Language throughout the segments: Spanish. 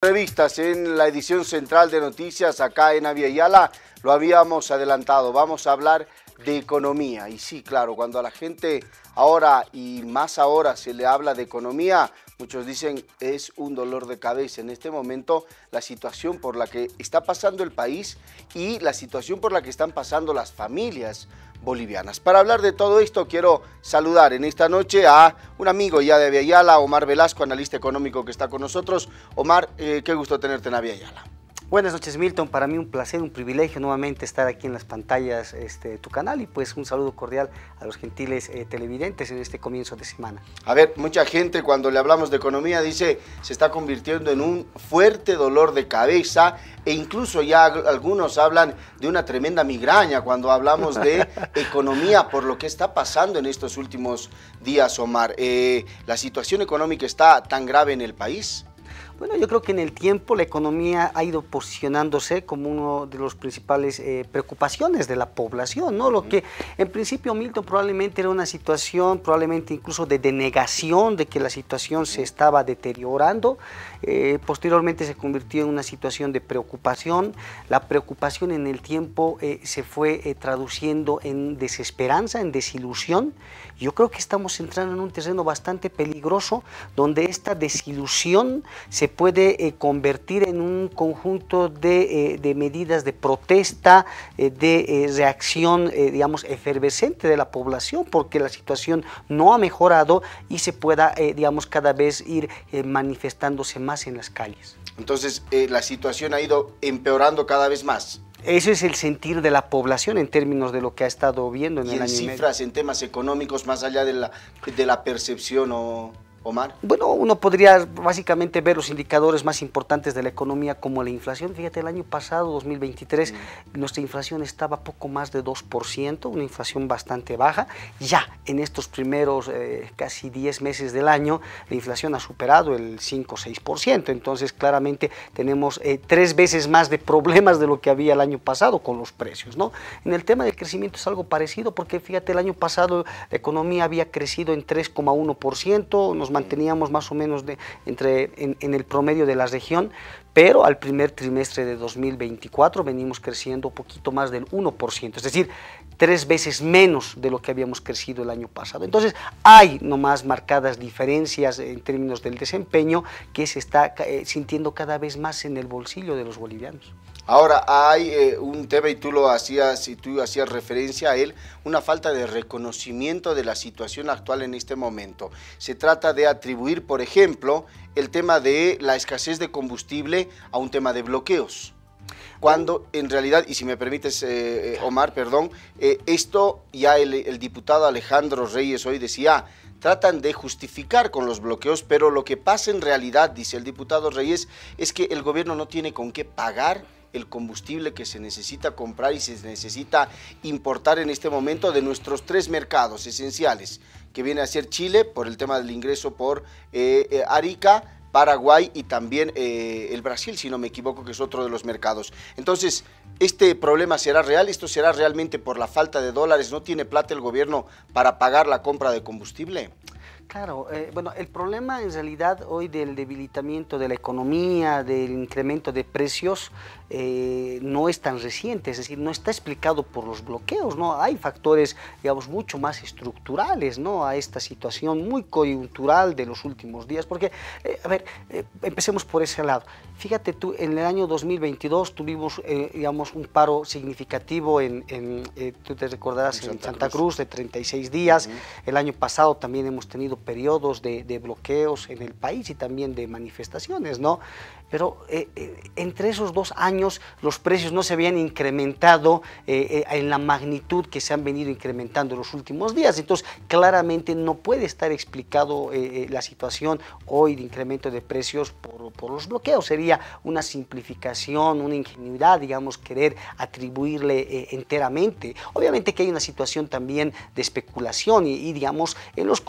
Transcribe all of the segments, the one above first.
Revistas en la edición central de noticias acá en Aviala lo habíamos adelantado, vamos a hablar de economía. Y sí, claro, cuando a la gente ahora y más ahora se le habla de economía, Muchos dicen es un dolor de cabeza en este momento la situación por la que está pasando el país y la situación por la que están pasando las familias bolivianas. Para hablar de todo esto quiero saludar en esta noche a un amigo ya de Aviala, Omar Velasco, analista económico que está con nosotros. Omar, eh, qué gusto tenerte en Aviala. Buenas noches Milton, para mí un placer, un privilegio nuevamente estar aquí en las pantallas de este, tu canal y pues un saludo cordial a los gentiles eh, televidentes en este comienzo de semana. A ver, mucha gente cuando le hablamos de economía dice se está convirtiendo en un fuerte dolor de cabeza e incluso ya algunos hablan de una tremenda migraña cuando hablamos de economía por lo que está pasando en estos últimos días, Omar. Eh, ¿La situación económica está tan grave en el país? Bueno, yo creo que en el tiempo la economía ha ido posicionándose como uno de los principales eh, preocupaciones de la población, ¿no? Lo que en principio Milton probablemente era una situación, probablemente incluso de denegación de que la situación se estaba deteriorando, eh, posteriormente se convirtió en una situación de preocupación. La preocupación en el tiempo eh, se fue eh, traduciendo en desesperanza, en desilusión. Yo creo que estamos entrando en un terreno bastante peligroso donde esta desilusión se puede convertir en un conjunto de, de medidas de protesta, de reacción, digamos, efervescente de la población porque la situación no ha mejorado y se pueda, digamos, cada vez ir manifestándose más más en las calles. Entonces, eh, la situación ha ido empeorando cada vez más. Eso es el sentir de la población en términos de lo que ha estado viendo en ¿Y en cifras, en temas económicos, más allá de la, de la percepción o... Bueno, uno podría básicamente ver los indicadores más importantes de la economía como la inflación. Fíjate, el año pasado, 2023, mm. nuestra inflación estaba poco más de 2%, una inflación bastante baja. Ya en estos primeros eh, casi 10 meses del año, la inflación ha superado el 5 o 6%. Entonces, claramente tenemos eh, tres veces más de problemas de lo que había el año pasado con los precios. ¿no? En el tema del crecimiento es algo parecido, porque fíjate, el año pasado la economía había crecido en 3,1%, nos manteníamos más o menos en, el promedio de la región, pero al primer trimestre de 2024 venimos creciendo un poquito más del 1%, es decir, tres veces menos de lo que habíamos crecido el año pasado. Entonces, hay nomás marcadas diferencias en términos del desempeño que se está eh, sintiendo cada vez más en el bolsillo de los bolivianos. Ahora, hay eh, un tema, y tú lo hacías, y tú hacías referencia a él, una falta de reconocimiento de la situación actual en este momento. Se trata de atribuir, por ejemplo, el tema de la escasez de combustible a un tema de bloqueos. Cuando en realidad, y si me permites, eh, eh, Omar, perdón, esto ya el, el diputado Alejandro Reyes hoy decía, tratan de justificar con los bloqueos, pero lo que pasa en realidad, dice el diputado Reyes, es que el gobierno no tiene con qué pagar el combustible que se necesita comprar y se necesita importar en este momento de nuestros tres mercados esenciales, que viene a ser Chile por el tema del ingreso por eh, eh, Arica, Paraguay y también eh, el Brasil, si no me equivoco, que es otro de los mercados. Entonces, ¿este problema será real? ¿Esto será realmente por la falta de dólares? ¿No tiene plata el gobierno para pagar la compra de combustible? Claro, eh, bueno, el problema en realidad hoy del debilitamiento de la economía, del incremento de precios, eh, no es tan reciente, es decir, no está explicado por los bloqueos, ¿no? Hay factores, digamos, mucho más estructurales, ¿no? A esta situación muy coyuntural de los últimos días, porque, eh, a ver, empecemos por ese lado. Fíjate tú, en el año 2022 tuvimos, digamos, un paro significativo en, tú te recordarás, en Santa, Cruz. de 36 días, el año pasado también hemos tenido periodos de, bloqueos en el país y también de manifestaciones, ¿no? pero eh, eh, entre esos dos años los precios no se habían incrementado eh, en la magnitud que se han venido incrementando en los últimos días. Entonces, claramente no puede estar explicado la situación hoy de incremento de precios por, los bloqueos. Sería una simplificación, una ingenuidad, digamos, querer atribuirle enteramente. Obviamente que hay una situación también de especulación y, digamos, en los,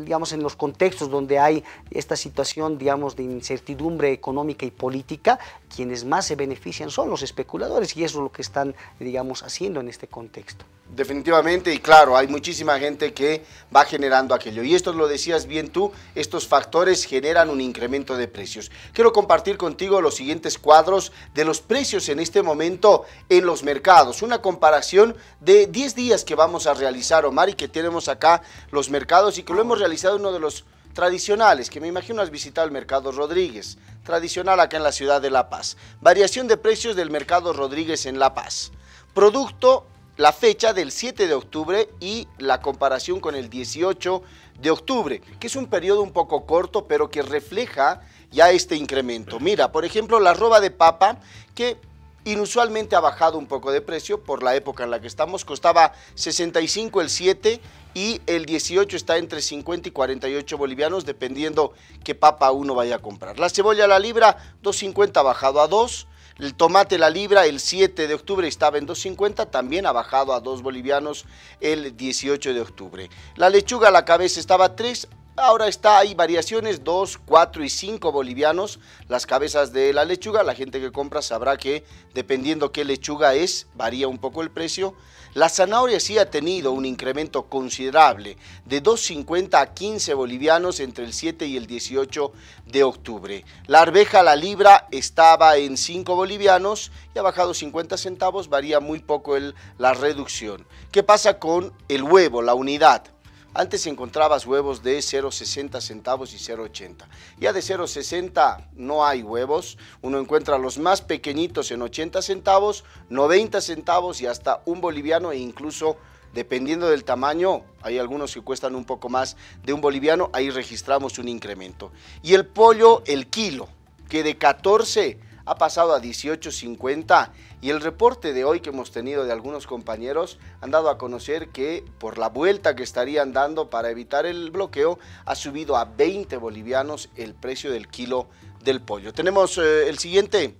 digamos, en los contextos donde hay esta situación, digamos, de incertidumbre económica, económica y política, quienes más se benefician son los especuladores y eso es lo que están, digamos, haciendo en este contexto. Definitivamente, y claro, hay muchísima gente que va generando aquello. Y esto lo decías bien tú, estos factores generan un incremento de precios. Quiero compartir contigo los siguientes cuadros de los precios en este momento en los mercados. Una comparación de 10 días que vamos a realizar, Omar, y que tenemos acá los mercados y que lo hemos realizado uno de los tradicionales, que me imagino has visitado el Mercado Rodríguez, tradicional acá en la ciudad de La Paz. Variación de precios del Mercado Rodríguez en La Paz. Producto, la fecha del 7 de octubre y la comparación con el 18 de octubre, que es un periodo un poco corto, pero que refleja ya este incremento. Mira, por ejemplo, la roba de papa, que Inusualmente ha bajado un poco de precio por la época en la que estamos. Costaba 65 el 7 y el 18 está entre 50 y 48 bolivianos, dependiendo qué papa uno vaya a comprar. La cebolla a la libra, 2.50 ha bajado a 2. El tomate la libra el 7 de octubre estaba en 2.50, también ha bajado a 2 bolivianos el 18 de octubre. La lechuga a la cabeza estaba a 3, Ahora está, ahí variaciones 2, 4 y 5 bolivianos. Las cabezas de la lechuga, la gente que compra sabrá que dependiendo qué lechuga es, varía un poco el precio. La zanahoria sí ha tenido un incremento considerable de 2,50 a 15 bolivianos entre el 7 y el 18 de octubre. La arveja, la libra, estaba en 5 bolivianos y ha bajado 50 centavos, varía muy poco el, la reducción. ¿Qué pasa con el huevo, la unidad? Antes encontrabas huevos de 0,60 centavos y 0,80. Ya de 0,60 no hay huevos. Uno encuentra los más pequeñitos en 80 centavos, 90 centavos y hasta un boliviano e incluso dependiendo del tamaño, hay algunos que cuestan un poco más de un boliviano, ahí registramos un incremento. Y el pollo, el kilo, que de 14 ha pasado a 18.50 y el reporte de hoy que hemos tenido de algunos compañeros han dado a conocer que por la vuelta que estarían dando para evitar el bloqueo ha subido a 20 bolivianos el precio del kilo del pollo. Tenemos eh, el siguiente,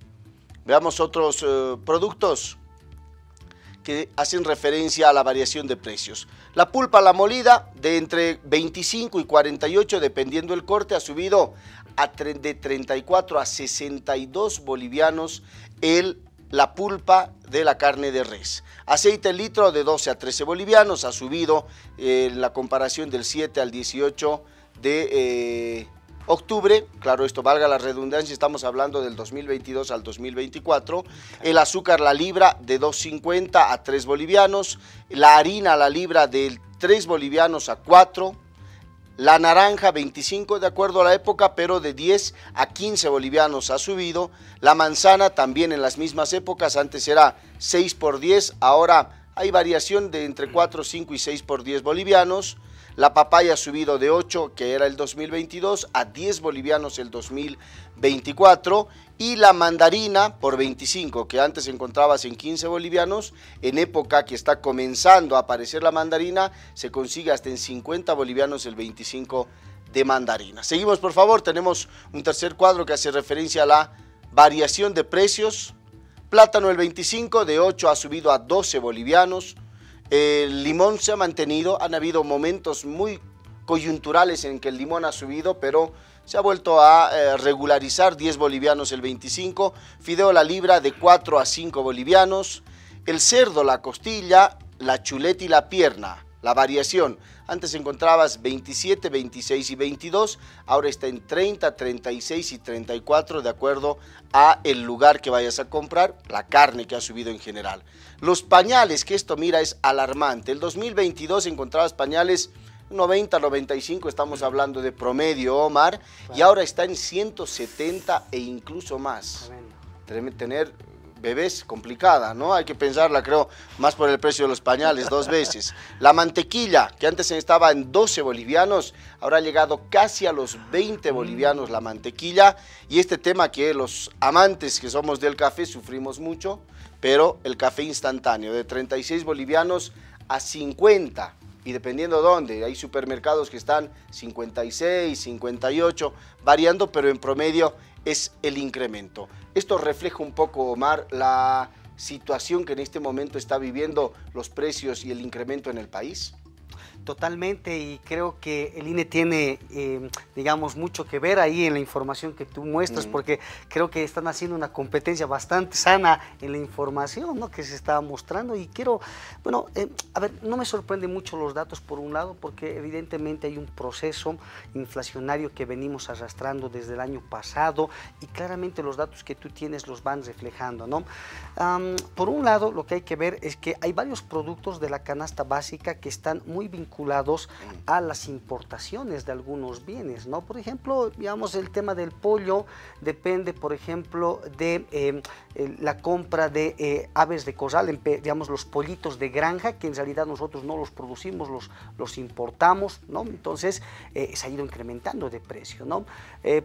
veamos otros eh, productos que hacen referencia a la variación de precios. La pulpa la molida de entre 25 y 48 dependiendo el corte ha subido a de 34 a 62 bolivianos el la pulpa de la carne de res. Aceite el litro de 12 a 13 bolivianos, ha subido eh, la comparación del 7 al 18 de eh, octubre, claro esto valga la redundancia, estamos hablando del 2022 al 2024, el azúcar la libra de 2.50 a 3 bolivianos, la harina la libra de 3 bolivianos a 4 la naranja 25 de acuerdo a la época, pero de 10 a 15 bolivianos ha subido. La manzana también en las mismas épocas, antes era 6 por 10, ahora hay variación de entre 4, 5 y 6 por 10 bolivianos. La papaya ha subido de 8, que era el 2022, a 10 bolivianos el 2024 y la mandarina por 25, que antes encontrabas en 15 bolivianos, en época que está comenzando a aparecer la mandarina, se consigue hasta en 50 bolivianos el 25 de mandarina. Seguimos, por favor, tenemos un tercer cuadro que hace referencia a la variación de precios. Plátano el 25 de 8 ha subido a 12 bolivianos. El limón se ha mantenido, han habido momentos muy coyunturales en que el limón ha subido, pero se ha vuelto a eh, regularizar 10 bolivianos el 25, fideo la libra de 4 a 5 bolivianos, el cerdo, la costilla, la chuleta y la pierna. La variación, antes encontrabas 27, 26 y 22, ahora está en 30, 36 y 34 de acuerdo a el lugar que vayas a comprar, la carne que ha subido en general. Los pañales, que esto mira es alarmante. El 2022 encontrabas pañales 90, 95 estamos hablando de promedio, Omar, y ahora está en 170 e incluso más. Tener bebés complicada, ¿no? Hay que pensarla, creo, más por el precio de los pañales, dos veces. La mantequilla, que antes estaba en 12 bolivianos, ahora ha llegado casi a los 20 mm. bolivianos la mantequilla. Y este tema que los amantes que somos del café sufrimos mucho, pero el café instantáneo, de 36 bolivianos a 50 y dependiendo dónde, hay supermercados que están 56, 58, variando, pero en promedio es el incremento. Esto refleja un poco, Omar, la situación que en este momento está viviendo los precios y el incremento en el país. Totalmente, y creo que el INE tiene, em, digamos, mucho que ver ahí en la información que tú muestras, mm. porque creo que están haciendo una competencia bastante sana en la información que se está mostrando. Y quiero, bueno, em, a ver, no me sorprende mucho los datos por un lado, porque evidentemente hay un proceso inflacionario que venimos arrastrando desde el año pasado y claramente los datos que tú tienes los van reflejando, ¿no? por un lado, lo que hay que ver es que hay varios productos de la canasta básica que están muy vinculados a las importaciones de algunos bienes, ¿no? Por ejemplo, digamos, el tema del pollo depende, por ejemplo, de eh, la compra de eh, aves de corral, digamos, los pollitos de granja, que en realidad nosotros no los producimos, los, los importamos, ¿no? Entonces, eh, se ha ido incrementando de precio, ¿no?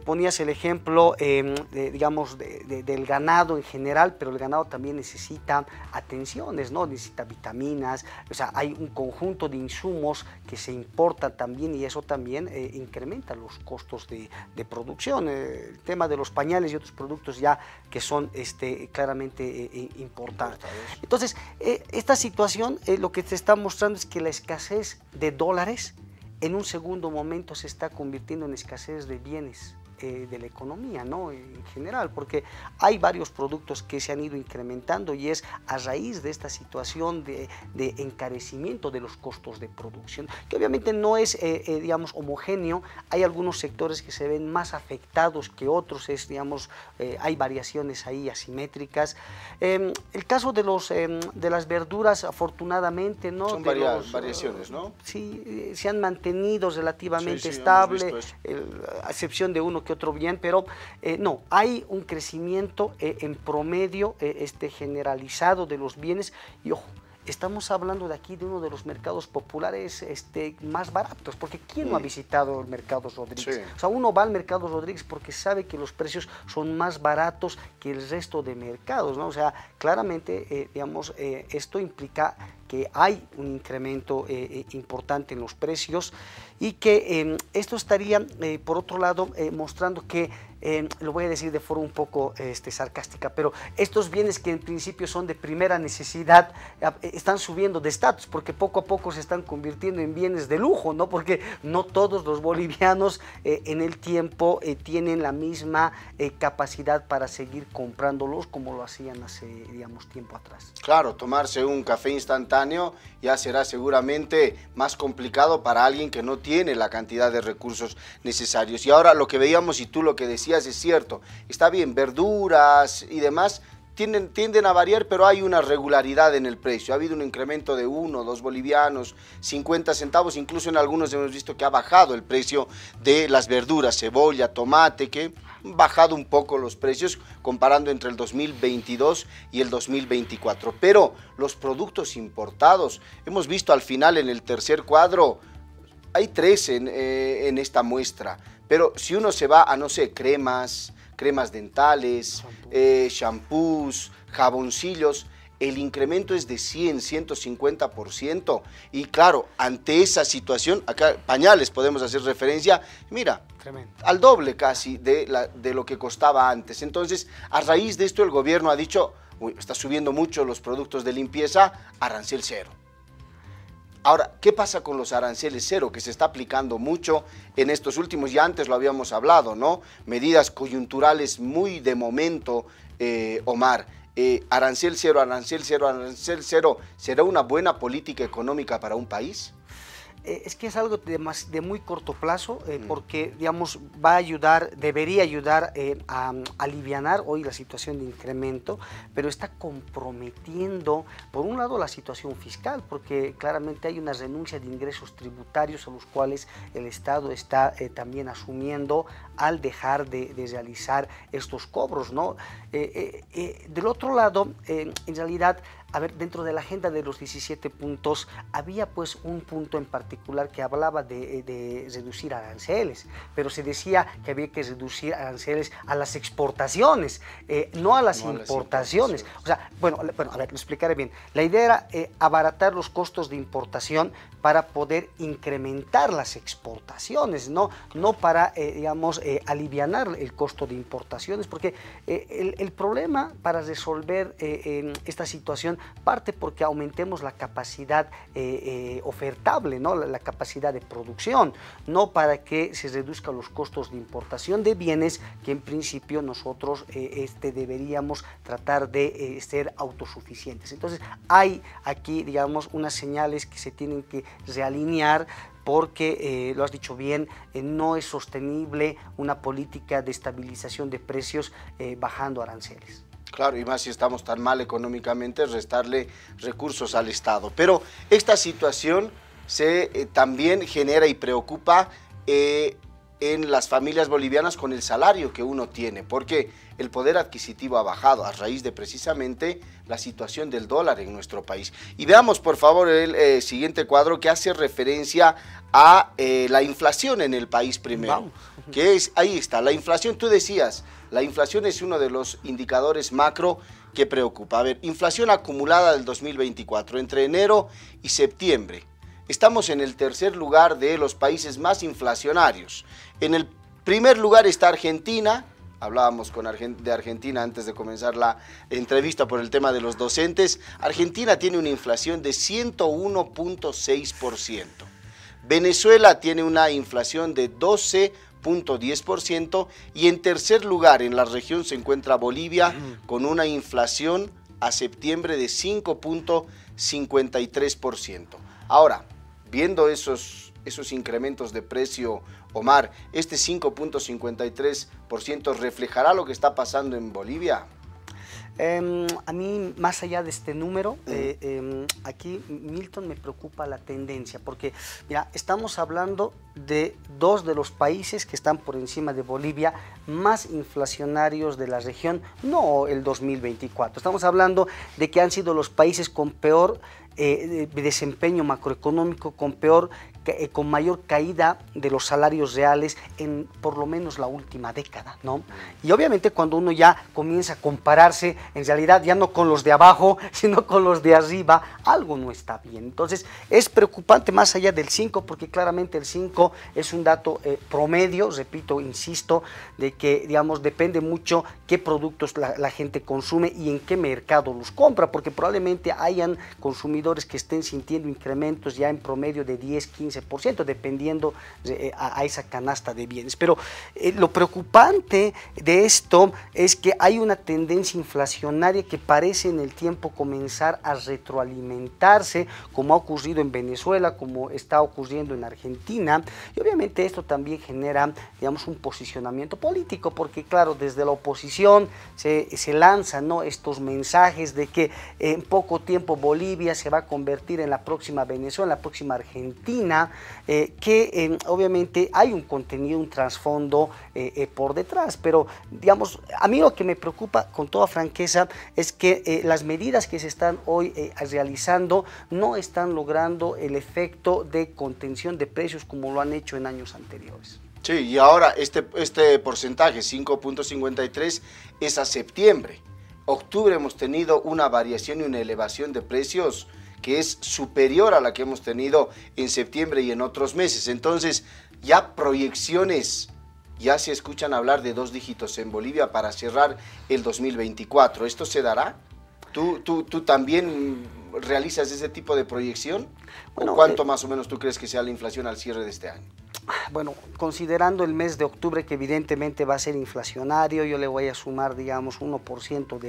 ponías el ejemplo, digamos, del ganado en general, pero el ganado también necesita atenciones, ¿no? Necesita vitaminas, o sea, hay un conjunto de insumos que se importan también y eso también eh, incrementa los costos de, producción. Eh, el tema de los pañales y otros productos ya que son este, claramente eh, importantes. Entonces, esta situación lo que se está mostrando es que la escasez de dólares en un segundo momento se está convirtiendo en escasez de bienes. Eh, de la economía, ¿no? En general, porque hay varios productos que se han ido incrementando y es a raíz de esta situación de, encarecimiento de los costos de producción, que obviamente no es, eh, eh, digamos, homogéneo. Hay algunos sectores que se ven más afectados que otros, es, digamos, hay variaciones ahí asimétricas. Em, el caso de, los, em, de las verduras, afortunadamente, ¿no? Son variaciones, ¿no? Sí, se han mantenido relativamente estable, a excepción de uno que otro bien, pero eh, no, hay un crecimiento eh, en promedio eh, este, generalizado de los bienes y ojo, estamos hablando de aquí de uno de los mercados populares este, más baratos, porque ¿quién no ha mm. visitado el mercado Rodríguez? O sea, uno va al mercado Rodríguez porque sabe que los precios son más baratos que el resto de mercados, ¿no? O sea, claramente, eh, digamos, eh, esto implica que hay un incremento eh, importante en los precios y que em, esto estaría, por otro lado, mostrando que eh, lo voy a decir de forma un poco este, sarcástica, pero estos bienes que en principio son de primera necesidad eh, están subiendo de estatus porque poco a poco se están convirtiendo en bienes de lujo, ¿no? Porque no todos los bolivianos eh, en el tiempo tienen la misma capacidad para seguir comprándolos como lo hacían hace, digamos, tiempo atrás. Claro, tomarse un café instantáneo ya será seguramente más complicado para alguien que no tiene la cantidad de recursos necesarios. Y ahora lo que veíamos y tú lo que decías, es cierto. Está bien, verduras y demás tienden, a variar, pero hay una regularidad en el precio. Ha habido un incremento de 1, 2 bolivianos, 50 centavos, incluso en algunos hemos visto que ha bajado el precio de las verduras, cebolla, tomate, que han bajado un poco los precios comparando entre el 2022 y el 2024. Pero los productos importados, hemos visto al final en el tercer cuadro hay tres eh, en, esta muestra, pero si uno se va a, no sé, cremas, cremas dentales, eh, shampoos, jaboncillos, el incremento es de 100, 150%. Y claro, ante esa situación, acá pañales podemos hacer referencia, mira, al doble casi de, lo que costaba antes. Entonces, a raíz de esto el gobierno ha dicho, está subiendo mucho los productos de limpieza, arancel cero. Ahora, ¿qué pasa con los aranceles cero que se está aplicando mucho en estos últimos? Ya antes lo habíamos hablado, ¿no? Medidas coyunturales muy de momento, eh, Omar. Eh, arancel cero, arancel cero, arancel cero, ¿será una buena política económica para un país? Eh, es que es algo de, de muy corto plazo eh, mm. porque, digamos, va a ayudar, debería ayudar eh, a, mm, aliviar hoy la situación de incremento, pero está comprometiendo, por un lado, la situación fiscal, porque claramente hay una renuncia de ingresos tributarios a los cuales el Estado está también asumiendo al dejar de, realizar estos cobros. ¿no? Eh, eh, eh, del otro lado, en realidad, a ver, dentro de la agenda de los 17 puntos había pues un punto en particular que hablaba de, reducir aranceles, pero se decía que había que reducir aranceles a las exportaciones, no a las, importaciones. O sea, bueno, bueno, a ver, lo explicaré bien. La idea era abaratar los costos de importación para poder incrementar las exportaciones, no, no para, eh, digamos, eh, aliviar el costo de importaciones, porque eh, el, problema para resolver esta situación parte porque aumentemos la capacidad ofertable, ¿no? La, capacidad de producción, no para que se reduzcan los costos de importación de bienes que en principio nosotros este, deberíamos tratar de ser autosuficientes. Entonces hay aquí, digamos, unas señales que se tienen que realinear porque, eh, lo has dicho bien, eh, no es sostenible una política de estabilización de precios eh, bajando aranceles. Claro, y más si estamos tan mal económicamente, restarle recursos al Estado. Pero esta situación se también genera y preocupa en las familias bolivianas con el salario que uno tiene, porque el poder adquisitivo ha bajado a raíz de precisamente la situación del dólar en nuestro país. Y veamos por favor el eh, siguiente cuadro que hace referencia a eh, la inflación en el país primero, que es, ahí está, la inflación, tú decías, la inflación es uno de los indicadores macro que preocupa. A ver, inflación acumulada del 2024 entre enero y septiembre. Estamos en el tercer lugar de los países más inflacionarios. En el primer lugar está Argentina, hablábamos con de Argentina antes de comenzar la entrevista por el tema de los docentes. Argentina tiene una inflación de 101.6%. Venezuela tiene una inflación de 12.10% y en tercer lugar en la región se encuentra Bolivia mm. con una inflación a septiembre de 5.53%. Ahora, viendo esos, esos incrementos de precio Omar, ¿este 5.53% reflejará lo que está pasando en Bolivia? Em, a mí, más allá de este número, mm. eh, em, aquí Milton me preocupa la tendencia, porque mira, estamos hablando de dos de los países que están por encima de Bolivia más inflacionarios de la región, no el 2024. Estamos hablando de que han sido los países con peor eh, desempeño macroeconómico, con peor eh, con mayor caída de los salarios reales en por lo menos la última década, ¿no? Mm. Y obviamente cuando uno ya comienza a compararse, en realidad ya no con los de abajo, sino con los de arriba, algo no está bien. Entonces es preocupante más allá del 5, porque claramente el 5 es un dato eh, promedio, repito, insisto, de que, digamos, depende mucho qué productos la gente consume y en qué mercado los compra, porque probablemente hayan consumidores que estén sintiendo incrementos ya en promedio de 10, 15, ciento, dependiendo eh, a, esa canasta de bienes. Pero eh, lo preocupante de esto es que hay una tendencia inflacionaria que parece en el tiempo comenzar a retroalimentarse, como ha ocurrido en Venezuela, como está ocurriendo en Argentina. Y obviamente esto también genera, digamos, un posicionamiento político, porque claro, desde la oposición se, lanzan ¿no? estos mensajes de que en poco tiempo Bolivia se va a convertir en la próxima Venezuela, en la próxima Argentina, eh, que eh, obviamente hay un contenido, un trasfondo eh, por detrás, pero digamos, a mí lo que me preocupa con toda franqueza es que las medidas que se están hoy realizando no están logrando el efecto de contención de precios como lo han hecho en años anteriores. Sí, y ahora este, este porcentaje, 5.53, es a septiembre. Octubre hemos tenido una variación y una elevación de precios que es superior a la que hemos tenido en septiembre y en otros meses. Entonces, ya proyecciones, ya se escuchan hablar de dos dígitos en Bolivia para cerrar el 2024. ¿Esto se dará? ¿Tú, tú, tú también realizas ese tipo de proyección? ¿O cuánto eh, más o menos tú crees que sea la inflación al cierre de este año? bueno, considerando el mes de octubre que evidentemente va a ser inflacionario, yo le voy a sumar, digamos, 1%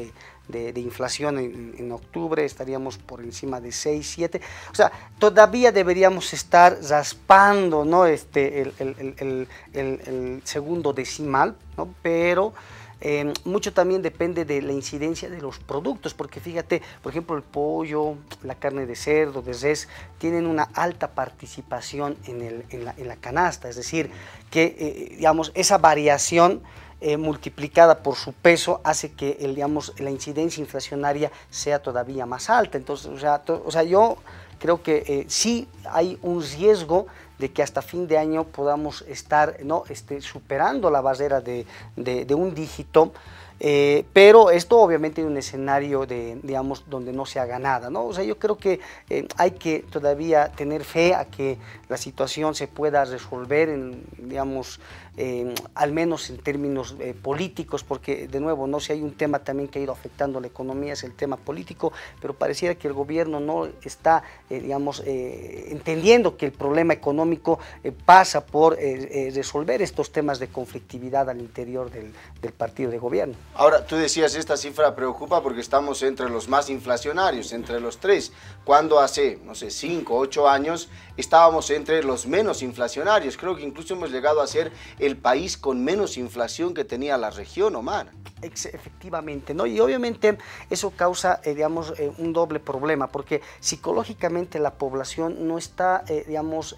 de, inflación en, octubre, estaríamos por encima de 6, 7. O sea, todavía deberíamos estar raspando ¿no? este, el, el segundo decimal, ¿no? pero Em, mucho también depende de la incidencia de los productos, porque fíjate, por ejemplo, el pollo, la carne de cerdo, de res, tienen una alta participación en, la, canasta, es decir, que eh, digamos, esa variación eh, multiplicada por su peso hace que digamos, la incidencia inflacionaria sea todavía más alta. Entonces, o sea, yo creo que eh, sí hay un riesgo de que hasta fin de año podamos estar ¿no? Este, superando la barrera de, un dígito. Eh, pero esto obviamente en un escenario de, digamos, donde no se haga nada, ¿no? O sea, yo creo que eh, hay que todavía tener fe a que la situación se pueda resolver en, digamos, eh, al menos en términos eh, políticos, porque de nuevo, no sé, si hay un tema también que ha ido afectando la economía, es el tema político, pero pareciera que el gobierno no está, eh, digamos, entendiendo que el problema económico pasa por resolver estos temas de conflictividad al interior del, partido de gobierno. Ahora, tú decías, esta cifra preocupa porque estamos entre los más inflacionarios, entre los tres, cuando hace, no sé, cinco, ocho años, estábamos entre los menos inflacionarios. Creo que incluso hemos llegado a ser el país con menos inflación que tenía la región, Omar. Efectivamente, ¿no? Y obviamente eso causa, eh, digamos, eh, un doble problema, porque psicológicamente la población no está, eh, digamos,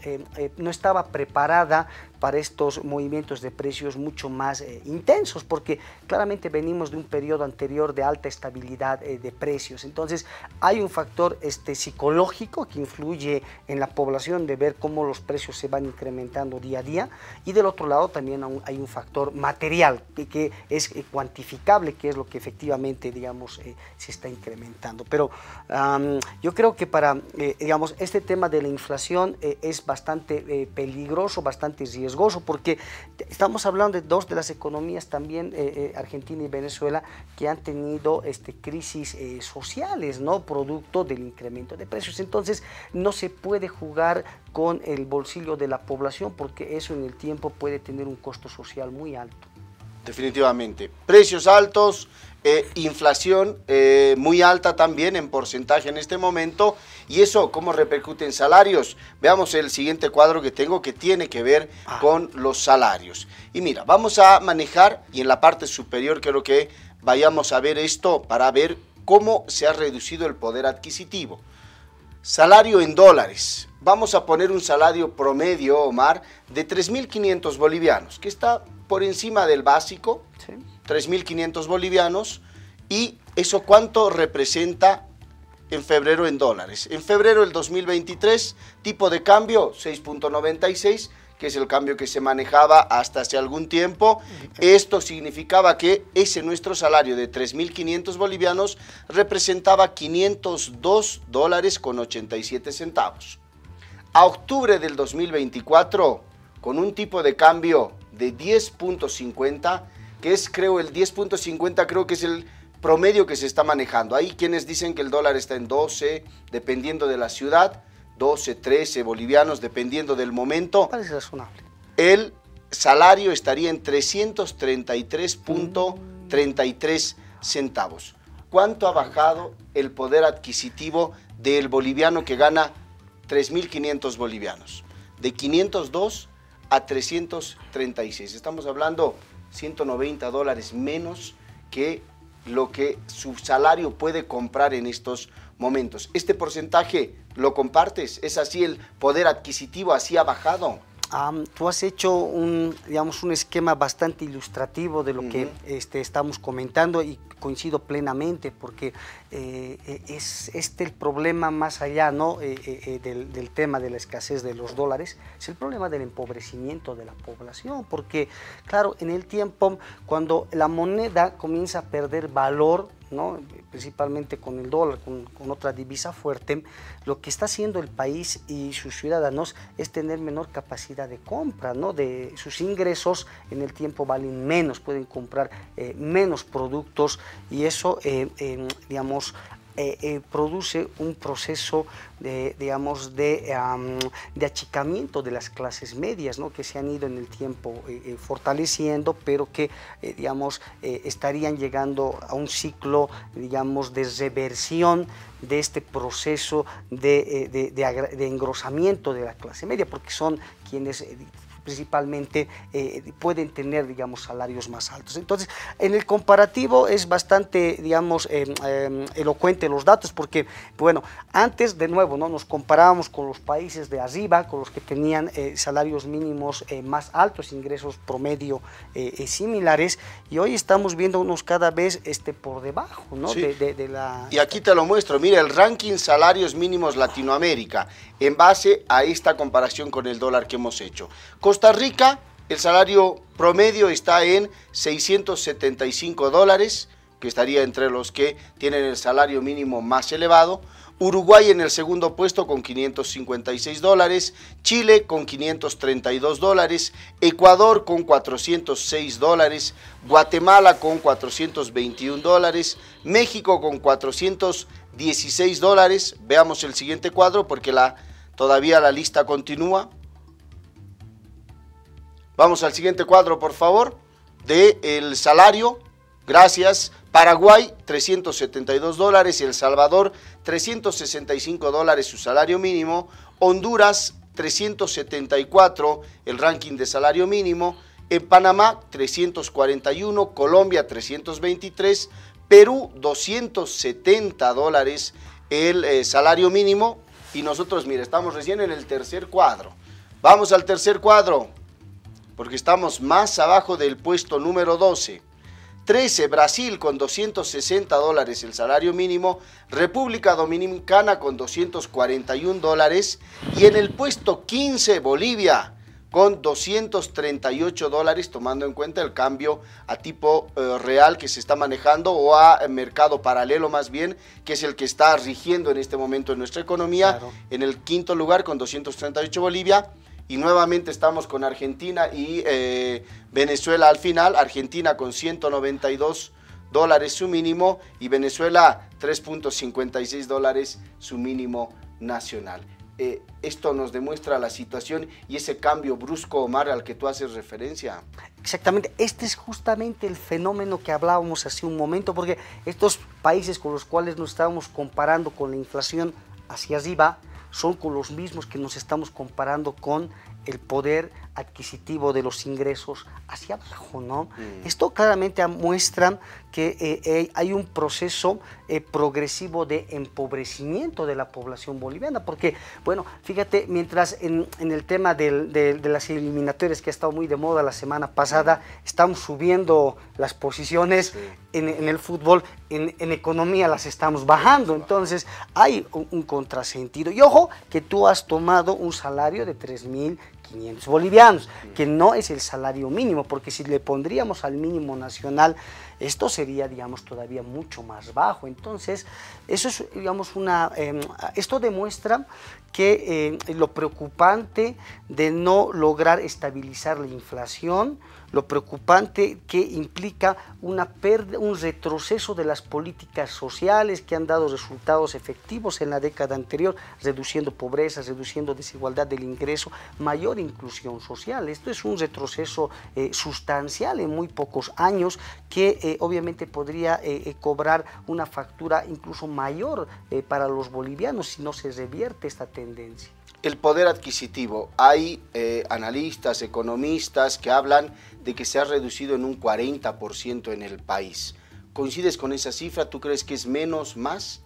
no estaba preparada para estos movimientos de precios mucho más eh, intensos, porque claramente venimos de un periodo anterior de alta estabilidad eh, de precios. Entonces, hay un factor este, psicológico que influye en la población de ver cómo los precios se van incrementando día a día, y del otro lado también hay un factor material que, que es eh, cuantificable, que es lo que efectivamente, digamos, se está incrementando. Pero yo creo que para, digamos, este tema de la inflación es bastante peligroso, bastante riesgoso porque estamos hablando de dos de las economías también, eh, eh, Argentina y Venezuela, que han tenido este, crisis eh, sociales, ¿no? Producto del incremento de precios. Entonces, no se puede jugar con el bolsillo de la población, porque eso en el tiempo puede tener un costo social muy alto. Definitivamente. Precios altos eh, inflación eh, muy alta también en porcentaje en este momento. ¿Y eso cómo repercute en salarios? Veamos el siguiente cuadro que tengo que tiene que ver ah. con los salarios. Y mira, vamos a manejar y en la parte superior creo que vayamos a ver esto para ver cómo se ha reducido el poder adquisitivo. Salario en dólares. Vamos a poner un salario promedio, Omar, de 3.500 bolivianos, que está por encima del básico. Sí 3.500 bolivianos. ¿Y eso cuánto representa en febrero en dólares? En febrero del 2023, tipo de cambio 6.96 que es el cambio que se manejaba hasta hace algún tiempo. Esto significaba que ese nuestro salario de 3.500 bolivianos representaba 502 dólares con 87 centavos. A octubre del 2024, con un tipo de cambio de 10.50, que es creo el 10.50, creo que es el promedio que se está manejando. Hay quienes dicen que el dólar está en 12, dependiendo de la ciudad, 12, 13 bolivianos, dependiendo del momento. Parece razonable. El salario estaría en 333.33 centavos. ¿Cuánto ha bajado el poder adquisitivo del boliviano que gana 3.500 bolivianos? De 502 a 336. Estamos hablando 190 dólares menos que lo que su salario puede comprar en estos momentos. ¿Este porcentaje lo compartes? ¿Es así el poder adquisitivo, así ha bajado? tú has hecho un, digamos, un esquema bastante ilustrativo de lo que este, estamos comentando y coincido plenamente porque eh, eh, es este el problema más allá ¿no? Eh, del, tema de la escasez de los dólares, es el problema del empobrecimiento de la población, porque claro, en el tiempo cuando la moneda comienza a perder valor, principalmente con el dólar, con, otra divisa fuerte, lo que está haciendo el país y sus ciudadanos es tener menor capacidad de compra, ¿no? de sus ingresos en el tiempo valen menos, pueden comprar eh, menos productos y eso, eh, eh, digamos, eh, eh, produce un proceso de, digamos, de, achicamiento de las clases medias, ¿no? que se han ido en el tiempo eh, fortaleciendo, pero que, digamos, estarían llegando a un ciclo, digamos, de reversión de este proceso de, engrosamiento de la clase media, porque son quienes principalmente eh, pueden tener, digamos, salarios más altos. Entonces, en el comparativo es bastante, digamos, em, em, elocuente los datos porque, bueno, antes, de nuevo, ¿no? nos comparábamos con los países de arriba, con los que tenían eh, salarios mínimos eh, más altos, ingresos promedio similares, y hoy estamos viendo unos cada vez este, por debajo, ¿no? De, la... Y aquí te lo muestro, mira, el ranking salarios mínimos Latinoamérica, en base a esta comparación con el dólar que hemos hecho. Costa Rica el salario promedio está en 675 dólares, que estaría entre los que tienen el salario mínimo más elevado. Uruguay en el segundo puesto con 556 dólares, Chile con 532 dólares, Ecuador con 406 dólares, Guatemala con 421 dólares, México con 416 dólares. Veamos el siguiente cuadro porque todavía la lista continúa. Vamos al siguiente cuadro, por favor, del el salario. Gracias. Paraguay, 372 dólares. El Salvador, 365 dólares su salario mínimo. Honduras, 374 el ranking de salario mínimo. En Panamá, 341. Colombia, 323. Perú, 270 dólares el eh, salario mínimo. Y nosotros, mire, estamos recién en el tercer cuadro. Vamos al tercer cuadro porque estamos más abajo del puesto número 12. 13 Brasil con 260 dólares el salario mínimo, República Dominicana con 241 dólares y en el puesto 15 Bolivia con 238 dólares tomando en cuenta el cambio a tipo eh, real que se está manejando o a eh, mercado paralelo más bien, que es el que está rigiendo en este momento en nuestra economía. En el quinto lugar con 238 Bolivia y nuevamente estamos con Argentina y eh, Venezuela al final, Argentina con 192 dólares su mínimo y Venezuela 3.56 dólares su mínimo nacional. Eh, esto nos demuestra la situación y ese cambio brusco, Omar, al que tú haces referencia. Exactamente, este es justamente el fenómeno que hablábamos hace un momento, porque estos países con los cuales nos estábamos comparando con la inflación hacia arriba, son con los mismos que nos estamos comparando con el poder adquisitivo de los ingresos hacia abajo, ¿no? Mm. Esto claramente muestra que eh, eh, hay un proceso eh, progresivo de empobrecimiento de la población boliviana, porque, bueno, fíjate, mientras en, el tema de, las eliminatorias que ha estado muy de moda la semana pasada, estamos subiendo las posiciones en, el fútbol, en, economía las estamos bajando, entonces hay un, contrasentido. Y ojo que tú has tomado un salario de 3.500 bolivianos, mm. que no es el salario mínimo porque si le pondríamos al mínimo nacional, esto sería, digamos, todavía mucho más bajo. Entonces, eso es, digamos, una, em, esto demuestra que eh, lo preocupante de no lograr estabilizar la inflación, lo preocupante que implica una un retroceso de las políticas sociales que han dado resultados efectivos en la década anterior, reduciendo pobreza, reduciendo desigualdad del ingreso, mayor inclusión social. Esto es un retroceso eh, sustancial en muy pocos años que eh, obviamente podría eh, cobrar una factura incluso mayor para los bolivianos si no se revierte esta tendencia el poder adquisitivo. Hay eh, analistas, economistas que hablan de que se ha reducido en un 40% en el país. ¿Coincides con esa cifra? ¿Tú crees que es menos, más?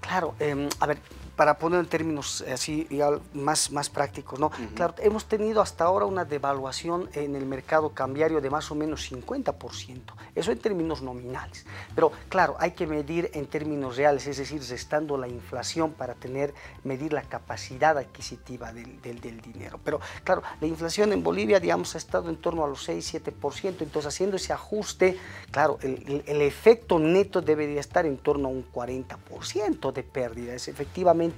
Claro, em, a ver, para poner en términos eh, así más, más prácticos, ¿no? Claro, hemos tenido hasta ahora una devaluación en el mercado cambiario de más o menos 50%, eso en términos nominales. Pero claro, hay que medir en términos reales, es decir, restando la inflación para tener, medir la capacidad adquisitiva del, dinero. Pero claro, la inflación en Bolivia, digamos, ha estado en torno a los 6-7%, entonces haciendo ese ajuste, claro, el, efecto neto debería estar en torno a un 40% de pérdida. efectivamente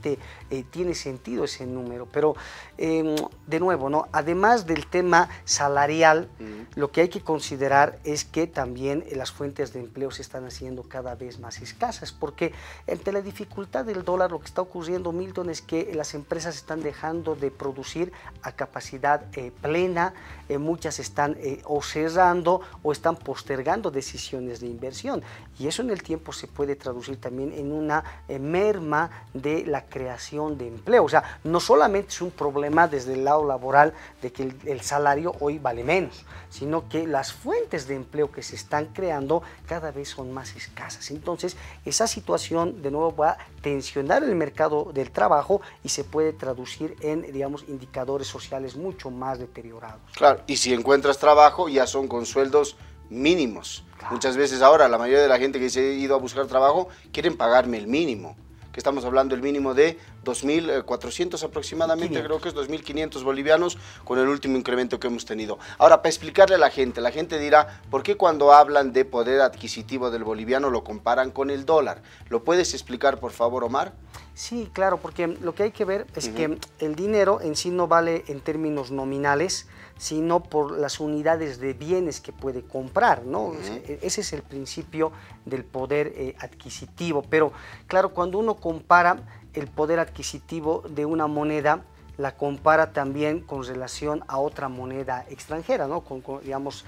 eh, tiene sentido ese número. Pero, em, de nuevo, ¿no? además del tema salarial, lo que hay que considerar es que también eh, las fuentes de empleo se están haciendo cada vez más escasas, porque ante la dificultad del dólar, lo que está ocurriendo, Milton, es que las empresas están dejando de producir a capacidad eh, plena, muchas están o cerrando o están postergando decisiones de inversión. Y eso en el tiempo se puede traducir también en una eh, merma de la creación de empleo. O sea, no solamente es un problema desde el lado laboral de que el, el salario hoy vale menos, sino que las fuentes de empleo que se están creando cada vez son más escasas. Entonces, esa situación de nuevo va a tensionar el mercado del trabajo y se puede traducir en, digamos, indicadores sociales mucho más deteriorados. Claro, y si encuentras trabajo ya son con sueldos mínimos. Muchas veces ahora la mayoría de la gente que se ha ido a buscar trabajo quieren pagarme el mínimo que estamos hablando el mínimo de 2.400 aproximadamente, creo que es 2.500 bolivianos con el último incremento que hemos tenido. Ahora, para explicarle a la gente, la gente dirá, ¿por qué cuando hablan de poder adquisitivo del boliviano lo comparan con el dólar? ¿Lo puedes explicar, por favor, Omar? Sí, claro, porque lo que hay que ver es que el dinero en sí no vale en términos nominales, sino por las unidades de bienes que puede comprar, ¿no? E, ese es el principio del poder eh, adquisitivo. Pero claro, cuando uno compara el poder adquisitivo de una moneda la compara también con relación a otra moneda extranjera, ¿no? Con, digamos,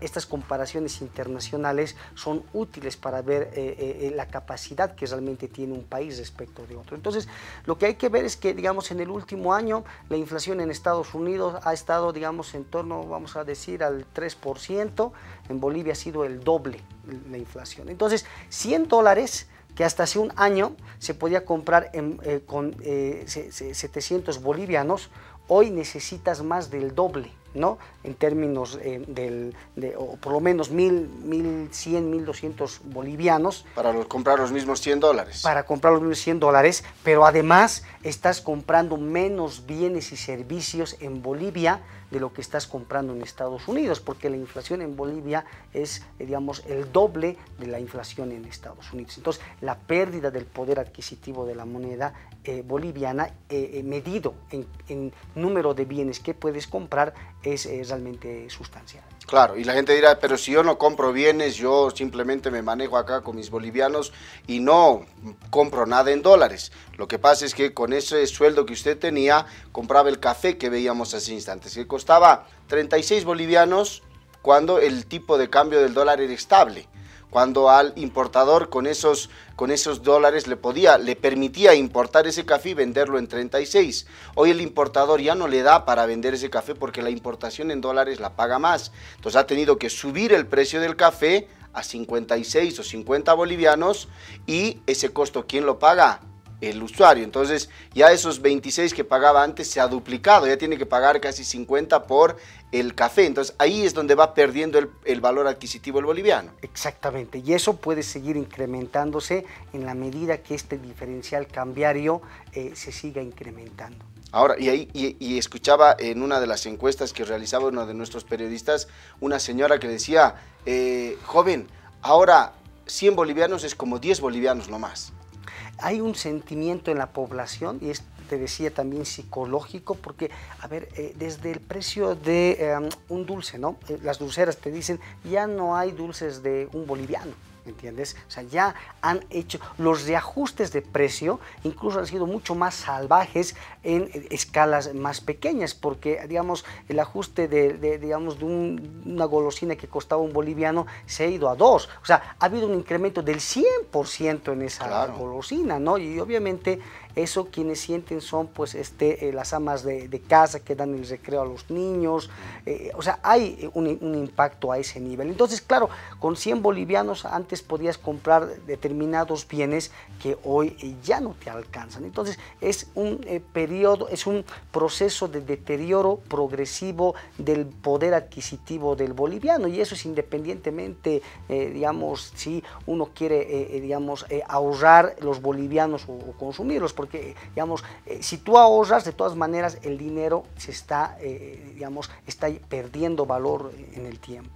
estas comparaciones internacionales son útiles para ver eh, eh, eh, la capacidad que realmente tiene un país respecto de otro. Entonces, lo que hay que ver es que, digamos, en el último año la inflación en Estados Unidos ha estado, digamos, en torno, vamos a decir, al 3%, en Bolivia ha sido el doble la inflación. Entonces, 100 dólares que hasta hace un año se podía comprar eh, con 700 eh, bolivianos, hoy necesitas más del doble, ¿no? En términos eh, del, de, o por lo menos 1.100, 1.200 bolivianos. Para comprar los mismos 100 dólares. Para comprar los mismos 100 dólares, pero además estás comprando menos bienes y servicios en Bolivia de lo que estás comprando en Estados Unidos, porque la inflación en Bolivia es, eh, digamos, el doble de la inflación en Estados Unidos. Entonces, la pérdida del poder adquisitivo de la moneda eh, boliviana eh, medido en, número de bienes que puedes comprar es realmente sustancial. Claro, y la gente dirá, pero si yo no compro bienes, yo simplemente me manejo acá con mis bolivianos y no compro nada en dólares. Lo que pasa es que con ese sueldo que usted tenía, compraba el café que veíamos hace instantes, que costaba 36 bolivianos cuando el tipo de cambio del dólar era estable cuando al importador con esos, con esos dólares le podía, le permitía importar ese café y venderlo en 36. Hoy el importador ya no le da para vender ese café porque la importación en dólares la paga más. Entonces ha tenido que subir el precio del café a 56 o 50 bolivianos y ese costo, ¿quién lo paga? el usuario. Entonces ya esos 26 que pagaba antes se ha duplicado, ya tiene que pagar casi 50 por el café. Entonces ahí es donde va perdiendo el, valor adquisitivo el boliviano. Exactamente, y eso puede seguir incrementándose en la medida que este diferencial cambiario eh, se siga incrementando. Ahora, y, ahí, y, escuchaba en una de las encuestas que realizaba uno de nuestros periodistas una señora que decía, eh, joven, ahora 100 bolivianos es como 10 bolivianos nomás. Hay un sentimiento en la población, y es, te decía también psicológico, porque, a ver, eh, desde el precio de eh, un dulce, ¿no? Eh, las dulceras te dicen, ya no hay dulces de un boliviano entiendes? O sea, ya han hecho los reajustes de precio, incluso han sido mucho más salvajes en escalas más pequeñas, porque, digamos, el ajuste de, digamos, de una golosina que costaba un boliviano se ha ido a dos. O sea, ha habido un incremento del 100% en esa golosina, ¿no? Y obviamente eso quienes sienten son pues este, eh, las amas de, casa que dan el recreo a los niños. Eh, o sea, hay eh, un, impacto a ese nivel. Entonces, claro, con 100 bolivianos antes podías comprar determinados bienes que hoy ya no te alcanzan. Entonces, es un periodo, es un proceso de deterioro progresivo del poder adquisitivo del boliviano y eso es independientemente, digamos, si uno quiere, digamos, ahorrar los bolivianos o, consumirlos porque, digamos, eh, si tú ahorras, de todas maneras el dinero se está, eh, digamos, está perdiendo valor en el tiempo.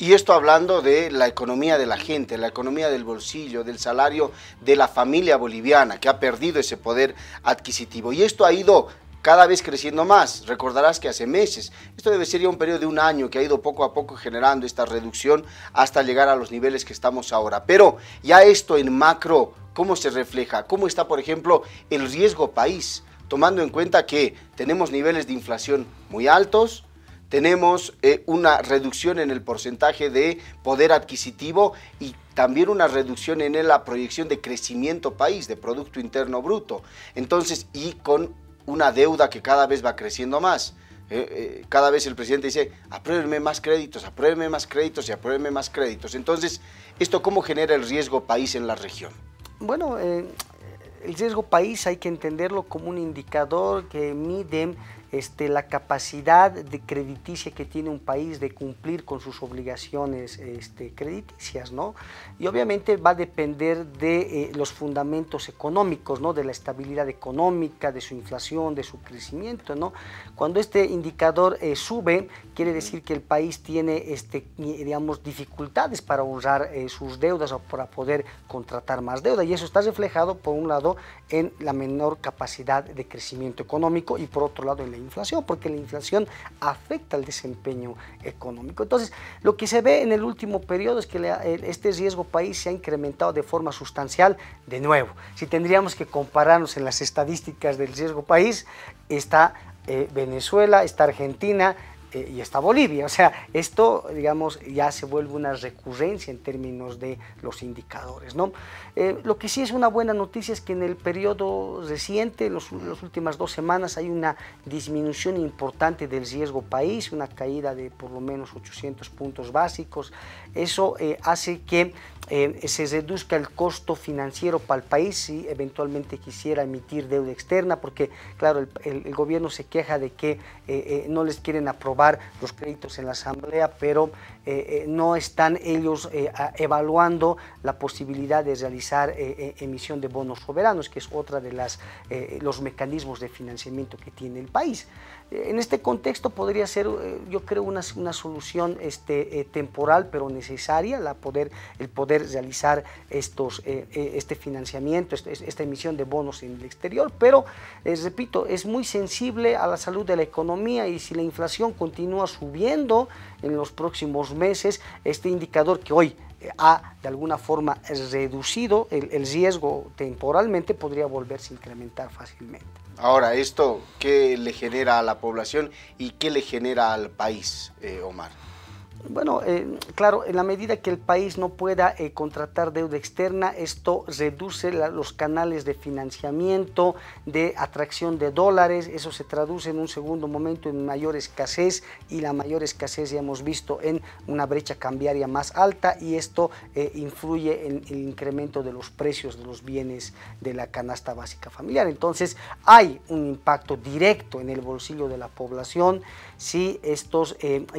Y esto hablando de la economía de la gente, la economía del bolsillo, del salario de la familia boliviana, que ha perdido ese poder adquisitivo. Y esto ha ido cada vez creciendo más. Recordarás que hace meses, esto debe ser ya un periodo de un año que ha ido poco a poco generando esta reducción hasta llegar a los niveles que estamos ahora. Pero ya esto en macro, ¿cómo se refleja? ¿Cómo está, por ejemplo, el riesgo país? Tomando en cuenta que tenemos niveles de inflación muy altos, tenemos eh, una reducción en el porcentaje de poder adquisitivo y también una reducción en la proyección de crecimiento país, de Producto Interno Bruto. Entonces, y con una deuda que cada vez va creciendo más. Eh, eh, cada vez el presidente dice, apruébenme más créditos, apruébenme más créditos y apruébenme más créditos. Entonces, ¿esto cómo genera el riesgo país en la región? Bueno, eh, el riesgo país hay que entenderlo como un indicador que miden este, la capacidad de crediticia que tiene un país de cumplir con sus obligaciones este, crediticias, ¿no? Y obviamente va a depender de eh, los fundamentos económicos, ¿no? De la estabilidad económica, de su inflación, de su crecimiento, ¿no? Cuando este indicador eh, sube, quiere decir que el país tiene, este, digamos, dificultades para usar eh, sus deudas o para poder contratar más deuda. Y eso está reflejado, por un lado, en la menor capacidad de crecimiento económico y por otro lado en la inflación, porque la inflación afecta el desempeño económico. Entonces, lo que se ve en el último periodo es que este riesgo país se ha incrementado de forma sustancial de nuevo. Si tendríamos que compararnos en las estadísticas del riesgo país, está eh, Venezuela, está Argentina, y está Bolivia. O sea, esto, digamos, ya se vuelve una recurrencia en términos de los indicadores. ¿no? Eh, lo que sí es una buena noticia es que en el periodo reciente, en, las últimas dos semanas, hay una disminución importante del riesgo país, una caída de por lo menos 800 puntos básicos. Eso eh, hace que eh, se reduzca el costo financiero para el país si eventualmente quisiera emitir deuda externa, porque claro, el, gobierno se queja de que eh, eh, no les quieren aprobar los créditos en la Asamblea, pero no están ellos evaluando la posibilidad de realizar emisión de bonos soberanos, que es otra de las, los mecanismos de financiamiento que tiene el país en este contexto podría ser, eh, yo creo, una, solución este, eh, temporal, pero necesaria, la poder, el poder realizar eh, este financiamiento, este, este, esta emisión de bonos en el exterior, pero, repito, es muy sensible a la salud de la economía y si la inflación continúa subiendo en los próximos meses, este indicador que hoy ha de alguna forma reducido el riesgo temporalmente, podría volverse a incrementar fácilmente. Ahora, ¿esto qué le genera a la población y qué le genera al país, eh, Omar? Bueno, eh, claro, en la medida que el país no pueda eh, contratar deuda externa, esto reduce los canales de financiamiento, de atracción de dólares, eso se traduce en un segundo momento en mayor escasez y la mayor escasez ya hemos visto en una brecha cambiaria más alta y esto eh, influye en el incremento de los precios de los bienes de la canasta básica familiar. Entonces hay un impacto directo en el bolsillo de la población si estos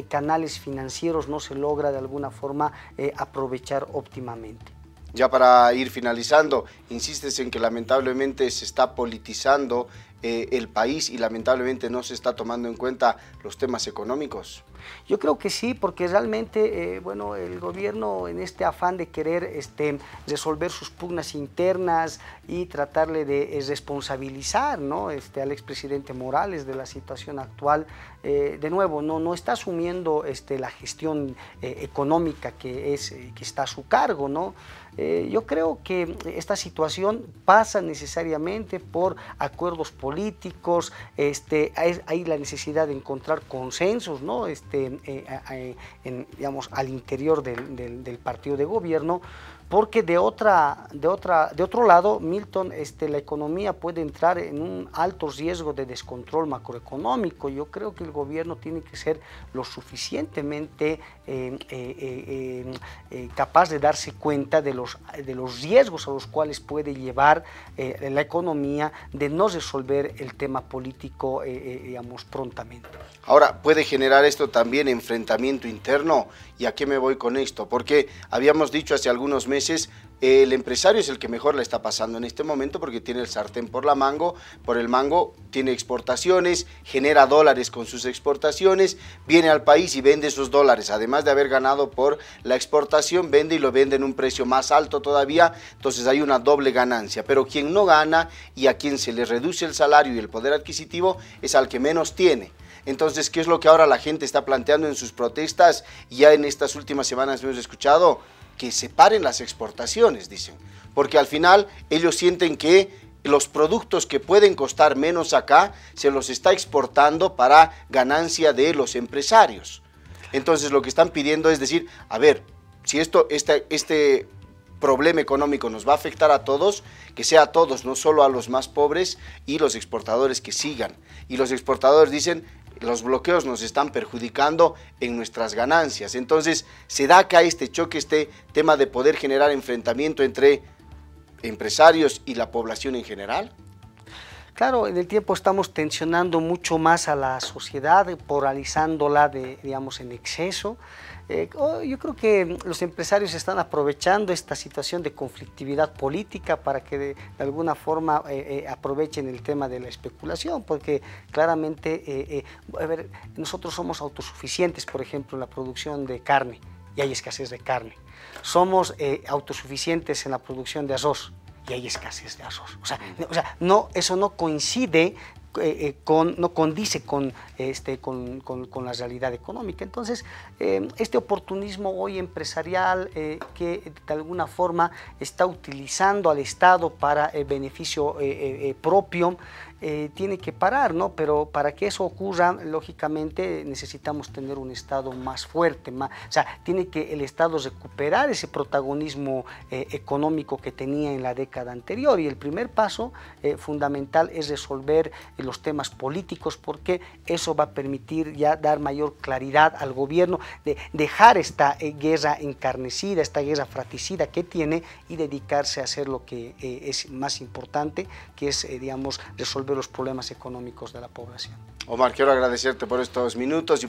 canales financieros no se logra de alguna forma eh, aprovechar óptimamente. Ya para ir finalizando, insistes en que lamentablemente se está politizando eh, el país y lamentablemente no se está tomando en cuenta los temas económicos? Yo creo que sí, porque realmente, eh, bueno, el gobierno en este afán de querer este, resolver sus pugnas internas y tratarle de eh, responsabilizar este, al expresidente Morales de la situación actual, de nuevo, no, no está asumiendo este, la gestión económica que, es, que está a su cargo, ¿no? Eh, yo creo que esta situación pasa necesariamente por acuerdos políticos, este, hay, la necesidad de encontrar consensos ¿no? este, eh, eh, al interior del partido de gobierno, porque de, otra, de, otra, de otro lado, Milton, este, la economía puede entrar en un alto riesgo de descontrol macroeconómico. Yo creo que el gobierno tiene que ser lo suficientemente eh, eh, eh, capaz de darse cuenta de los, de los riesgos a los cuales puede llevar la economía de no resolver el tema político, digamos, prontamente. Ahora, ¿puede generar esto también enfrentamiento interno? ¿Y a qué me voy con esto? Porque habíamos dicho hace algunos meses entonces el empresario es el que mejor la está pasando en este momento porque tiene el sartén por la mango, por el mango tiene exportaciones, genera dólares con sus exportaciones, viene al país y vende sus dólares, además de haber ganado por la exportación, vende y lo vende en un precio más alto todavía, entonces hay una doble ganancia, pero quien no gana y a quien se le reduce el salario y el poder adquisitivo es al que menos tiene. Entonces, ¿qué es lo que ahora la gente está planteando en sus protestas? Ya en estas últimas semanas hemos escuchado que separen las exportaciones, dicen, porque al final ellos sienten que los productos que pueden costar menos acá se los está exportando para ganancia de los empresarios. Entonces lo que están pidiendo es decir, a ver, si esto, este problema económico nos va a afectar a todos, que sea a todos, no solo a los más pobres y los exportadores que sigan. Y los exportadores dicen, los bloqueos nos están perjudicando en nuestras ganancias. Entonces se da acá este choque, este tema de poder generar enfrentamiento entre empresarios y la población en general. Claro, en el tiempo estamos tensionando mucho más a la sociedad, eh, polarizándola, de, digamos, en exceso. Eh, oh, yo creo que los empresarios están aprovechando esta situación de conflictividad política para que de, alguna forma eh, aprovechen el tema de la especulación, porque claramente a ver, nosotros somos autosuficientes, por ejemplo, en la producción de carne, y hay escasez de carne. Somos autosuficientes en la producción de arroz, y hay escasez de arroz. O sea, eso no coincide eh, eh, con, no condice con, este, con, la realidad económica. Entonces, eh, este oportunismo hoy empresarial que de alguna forma está utilizando al Estado para el beneficio propio, eh, tiene que parar, ¿no? Pero para que eso ocurra, lógicamente necesitamos tener un Estado más fuerte, más, o sea, tiene que el Estado recuperar ese protagonismo eh, económico que tenía en la década anterior. Y el primer paso eh, fundamental es resolver los temas políticos, porque eso va a permitir ya dar mayor claridad al gobierno, de dejar esta guerra encarnecida, esta guerra fraticida que tiene y dedicarse a hacer lo que es más importante, que es, digamos, resolver de los problemas económicos de la población. Omar, quiero agradecerte por estos minutos.